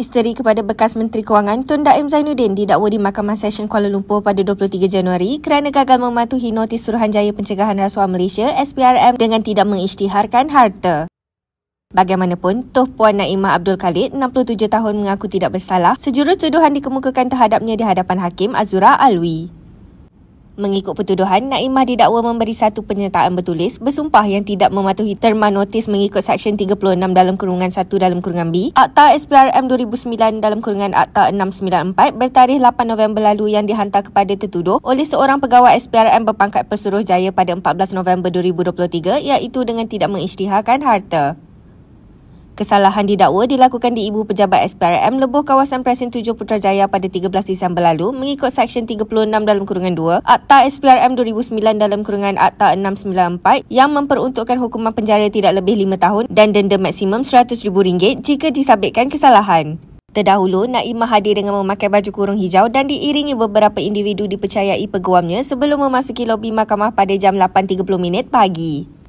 Isteri kepada bekas Menteri Kewangan Tun Daim Zainuddin didakwa di Mahkamah Session Kuala Lumpur pada 23 Januari kerana gagal mematuhi notis Suruhanjaya Pencegahan Rasuah Malaysia SPRM dengan tidak mengisytiharkan harta. Bagaimanapun, tuh Puan Naimah Abdul Khalid, 67 tahun mengaku tidak bersalah sejurus tuduhan dikemukakan terhadapnya di hadapan Hakim Azura Alwi. Mengikut pertuduhan, Naimah didakwa memberi satu penyertaan bertulis bersumpah yang tidak mematuhi terma notis mengikut Seksyen 36 dalam kurungan 1 dalam kurungan B, Akta SPRM 2009 dalam kurungan Akta 694 bertarikh 8 November lalu yang dihantar kepada tertuduh oleh seorang pegawai SPRM berpangkat pesuruh jaya pada 14 November 2023 iaitu dengan tidak mengisytiharkan harta. Kesalahan didakwa dilakukan di ibu pejabat SPRM lebuh kawasan Presiden 7 Putrajaya pada 13 Disember lalu mengikut Seksyen 36 dalam kurungan 2 Akta SPRM 2009 dalam kurungan Akta 694 yang memperuntukkan hukuman penjara tidak lebih 5 tahun dan denda maksimum RM100,000 jika disabitkan kesalahan. Terdahulu, Naimah hadir dengan memakai baju kurung hijau dan diiringi beberapa individu dipercayai peguamnya sebelum memasuki lobi mahkamah pada jam 8.30 pagi.